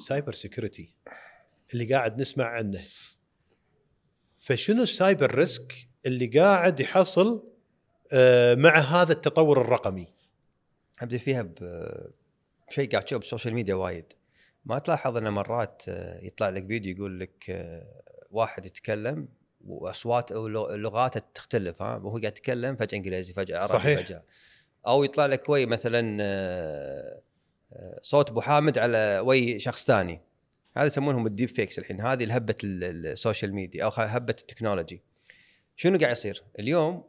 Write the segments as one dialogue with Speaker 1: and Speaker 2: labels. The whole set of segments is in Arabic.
Speaker 1: سايبر سيكيورتي اللي قاعد نسمع عنه فشنو السايبر ريسك اللي قاعد يحصل آه، مع هذا التطور الرقمي ابدا فيها بشيء آه، قاعد تشوفه بالسوشيال ميديا وايد ما تلاحظ انه مرات آه، يطلع لك فيديو يقول لك واحد يتكلم واصوات لغاته تختلف ها وهو قاعد يتكلم فجاه انجليزي فجاه عربي صحيح. فجاه او يطلع لك وي مثلا صوت ابو حامد على وي شخص ثاني هذا يسمونهم الديب فيكس الحين هذه الهبه السوشيال ميديا او هبه التكنولوجي شنو قاعد يصير اليوم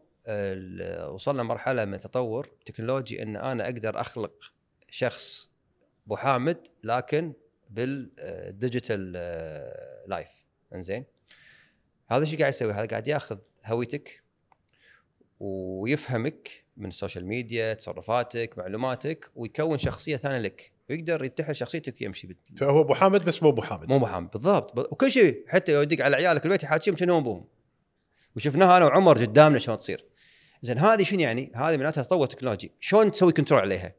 Speaker 1: وصلنا مرحله من تطور تكنولوجي ان انا اقدر اخلق شخص ابو حامد لكن بالديجيتال آه، لايف آه، انزين هذا شو قاعد يسوي هذا قاعد ياخذ هويتك ويفهمك من السوشيال ميديا تصرفاتك معلوماتك ويكون شخصيه ثانيه لك ويقدر يتحل شخصيتك ويمشي بالدنيا فهو ابو حامد بس مو ابو حامد مو ابو حامد بالضبط وكل شيء حتى يدق على عيالك البيت يحاكيهم شنو ابوهم وشفناها انا وعمر قدامنا شلون تصير زين هذه شنو يعني؟ هذه معناتها تطور تكنولوجي، شلون تسوي كنترول عليها؟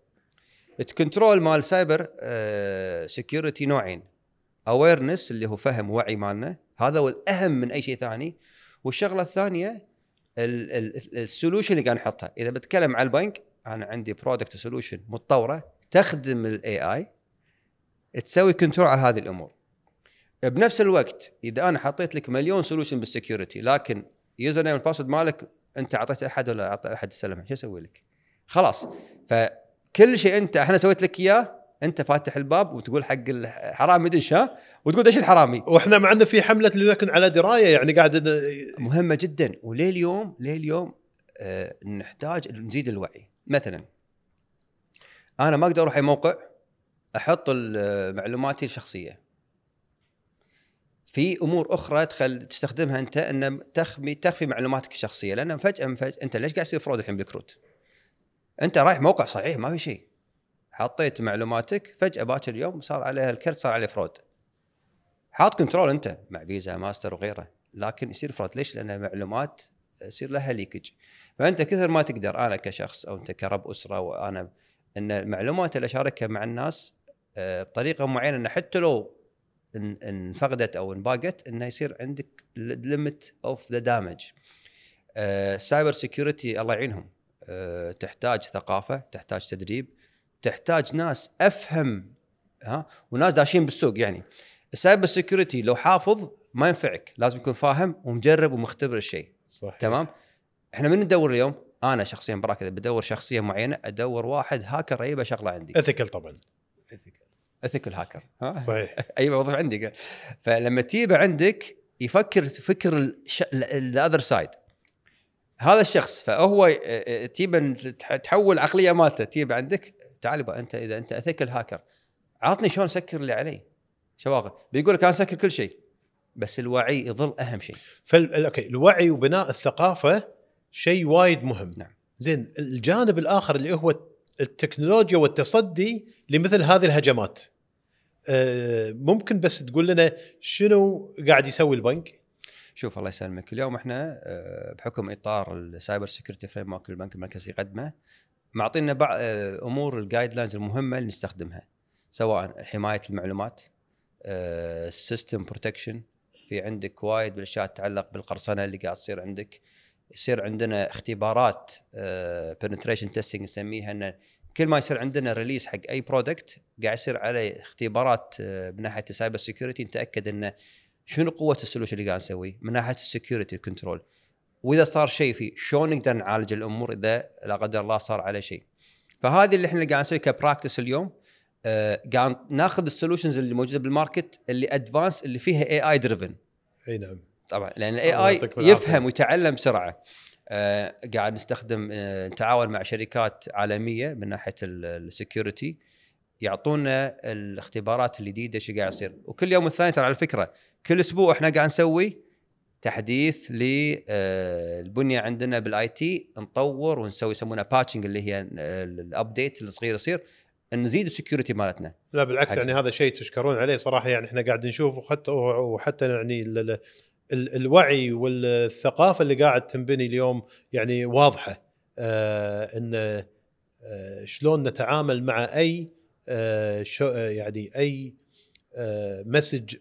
Speaker 1: الكنترول مال سايبر آه، سكيورتي نوعين اويرنس اللي هو فهم وعي مالنا هذا هو الاهم من اي شيء ثاني والشغله الثانيه السولوشن اللي قاعد نحطها اذا بتكلم على البنك انا عندي برودكت سولوشن متطوره تخدم الاي اي تسوي كنترول على هذه الامور بنفس الوقت اذا انا حطيت لك مليون سولوشن بالسكيورتي لكن يوزر نيم والباسورد مالك انت اعطيت احد ولا احد استلمه شو اسوي لك؟ خلاص فكل شيء انت احنا سويت لك اياه انت فاتح الباب وتقول حق الحرامي دش ها وتقول دش الحرامي واحنا مع انه في حمله لنكن على درايه يعني قاعد مهمه جدا ولليوم لليوم آه نحتاج نزيد الوعي مثلا انا ما اقدر اروح اي موقع احط آه، معلوماتي الشخصيه في امور اخرى تخل تستخدمها انت ان تخفي تخفي معلوماتك الشخصيه لان فجاه فجاه انت ليش قاعد يصير فرود الحين بالكروت؟ انت رايح موقع صحيح ما في شيء حطيت معلوماتك فجاه باكر اليوم صار عليها الكرت صار عليه فرود حاط كنترول انت مع فيزا ماستر وغيره لكن يصير فرود ليش؟ لان معلومات يصير لها ليكج فانت كثر ما تقدر انا كشخص او انت كرب اسره وانا ان المعلومات اللي اشاركها مع الناس آه، بطريقه معينه انه حتى لو انفقدت او انباقت انه يصير عندك ليمت اوف ذا دامج سايبر سكيورتي الله يعينهم آه، تحتاج ثقافه تحتاج تدريب تحتاج ناس افهم ها وناس داشين بالسوق يعني السايبر سكيورتي لو حافظ ما ينفعك لازم يكون فاهم ومجرب ومختبر الشيء صحيح. تمام احنا من ندور اليوم انا شخصيا براك اذا بدور شخصيه معينه ادور واحد هاكر يبى شغله عندي اثيكال طبعا اثيكال اثيكال هاكر صحيح اي وظيفه عندك فلما تيبه عندك يفكر فكر الاذر سايد هذا الشخص فهو آه، آه، تيبه تحول عقليه مالته تيبه عندك تعال انت اذا انت اثيكل هاكر عطني شلون اسكر اللي علي شواغل بيقول لك انا اسكر كل شيء بس الوعي يظل اهم شيء فال... اوكي الوعي وبناء الثقافه شيء وايد مهم نعم زين الجانب الاخر اللي هو التكنولوجيا والتصدي لمثل هذه الهجمات أه ممكن بس تقول لنا شنو قاعد يسوي البنك؟ شوف الله يسلمك اليوم احنا آه، بحكم اطار السايبر سكيورتي فريم ورك البنك المركزي يقدمه معطينا بعض آه، امور الجايد لاينز المهمه اللي نستخدمها سواء حمايه المعلومات السيستم آه، بروتكشن في عندك وايد بالاشياء تتعلق بالقرصنه اللي قاعد تصير عندك يصير عندنا اختبارات بنتريشن آه، تيستنج نسميها ان كل ما يصير عندنا ريليس حق اي برودكت قاعد يصير عليه اختبارات من ناحيه السايبر سكيورتي نتاكد انه شنو قوه السولوشن اللي قاعد نسويه من ناحيه السكيورتي كنترول واذا صار شيء فيه شلون نقدر نعالج الامور اذا لا قدر الله صار على شيء فهذه اللي احنا قاعد نسوي كبراكتس اليوم آه قاعد ناخذ السولوشنز اللي موجوده بالماركت اللي ادفانس اللي فيها اي اي دريفن اي نعم طبعا لان الاي اي يفهم ويتعلم بسرعه آه قاعد نستخدم آه نتعاون مع شركات عالميه من ناحيه السكيورتي يعطونا الاختبارات الجديده شو قاعد يصير وكل يوم الثاني ترى على فكره كل اسبوع احنا قاعد نسوي تحديث للبنيه آه، عندنا بالاي تي نطور ونسوي يسمونها باتشنج اللي هي آه، الابديت الصغير يصير نزيد السكيورتي مالتنا لا بالعكس يعني هذا شيء تشكرون عليه صراحه يعني احنا قاعد نشوف وحتى وحتى يعني الوعي والثقافه اللي قاعد تنبني اليوم يعني واضحه آه ان آه شلون نتعامل مع اي آه شو يعني اي مسج آه،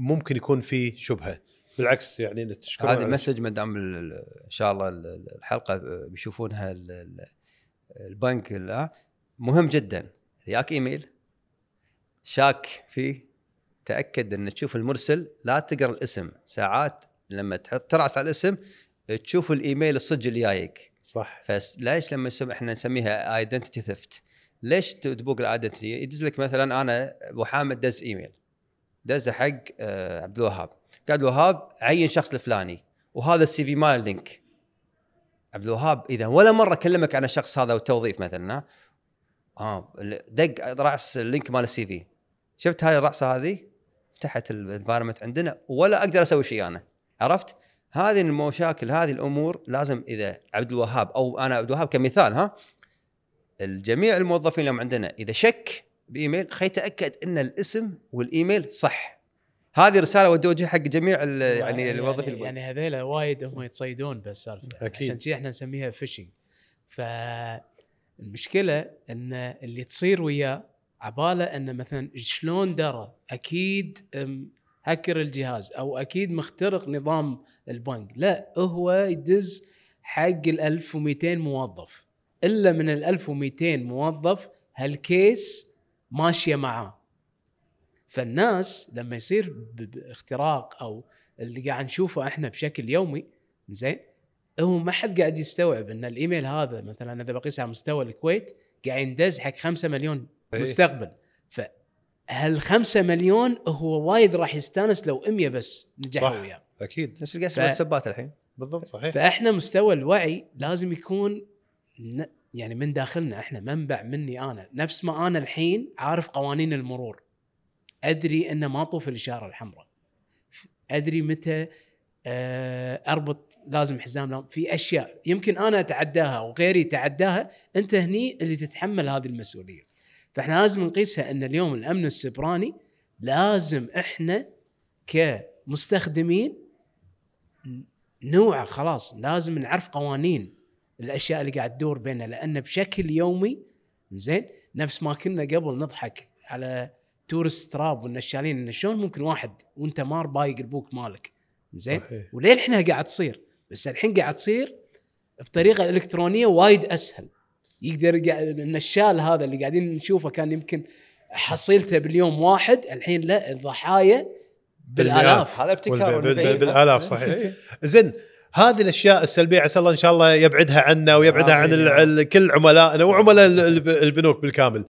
Speaker 1: ممكن يكون فيه شبهه بالعكس يعني تشكر هذا مسج ما دام ان شاء الله الحلقه بيشوفونها البنك آه، مهم جدا ياك ايميل شاك فيه تاكد ان تشوف المرسل لا تقرا الاسم ساعات لما تحط ترعس على الاسم تشوف الايميل الصج اللي جايك صح فليش لما احنا نسميها ايدنتيتي ثيفت ليش تبوق الايدنتيتي يدز لك مثلا انا ابو حامد دز ايميل دزه حق آه، عبد الوهاب قال له وهاب عين شخص الفلاني وهذا السي في مال لينك عبد الوهاب اذا ولا مره كلمك عن الشخص هذا والتوظيف مثلا اه دق راس اللينك مال السي في شفت هاي الرأسه هذه فتحت الانفايرمنت عندنا ولا اقدر اسوي شيء انا عرفت هذه المشاكل هذه الامور لازم اذا عبد الوهاب او انا عبد الوهاب كمثال ها الجميع الموظفين اليوم عندنا اذا شك بايميل خي تاكد ان الاسم والايميل صح هذه رساله ودي اوجهها حق جميع يعني, يعني الموظفين يعني,
Speaker 2: يعني هذيلا وايد هم يتصيدون بهالسالفه يعني اكيد عشان شي احنا نسميها فيشنج فالمشكله ان اللي تصير وياه عباله انه مثلا شلون درى اكيد هكر الجهاز او اكيد مخترق نظام البنك لا هو يدز حق ال 1200 موظف الا من ال 1200 موظف هالكيس ماشيه معاه فالناس لما يصير اختراق او اللي قاعد نشوفه احنا بشكل يومي زين هو ما حد قاعد يستوعب ان الايميل هذا مثلا اذا بقيس على مستوى الكويت قاعد يندز حق 5 مليون إيه. مستقبل فهال 5 مليون هو وايد راح يستانس لو 100 بس نجحوا وياه اكيد نفس القصه قاعد يسوي واتسابات الحين بالضبط صحيح فاحنا مستوى الوعي لازم يكون ن... يعني من داخلنا احنا منبع مني انا نفس ما انا الحين عارف قوانين المرور ادري انه ما طوف الاشاره الحمراء ادري متى آه، اربط لازم حزام لام في اشياء يمكن انا اتعداها وغيري يتعداها انت هني اللي تتحمل هذه المسؤوليه فاحنا لازم نقيسها ان اليوم الامن السبراني لازم احنا كمستخدمين نوع خلاص لازم نعرف قوانين الاشياء اللي قاعد تدور بيننا لان بشكل يومي زين نفس ما كنا قبل نضحك على التورست تراب والنشالين انه شلون ممكن واحد وانت مار بايق البوك مالك زين ولين احنا قاعد تصير بس الحين قاعد تصير بطريقه الكترونيه وايد اسهل يقدر النشال هذا اللي قاعدين نشوفه كان يمكن حصيلته باليوم واحد الحين لا الضحايا بالالاف هذا ابتكار بالالاف صحيح إيه.
Speaker 1: زين هذه الاشياء السلبيه عسى الله ان شاء الله يبعدها عنا ويبعدها عن كل عملائنا وعملاء البنوك بالكامل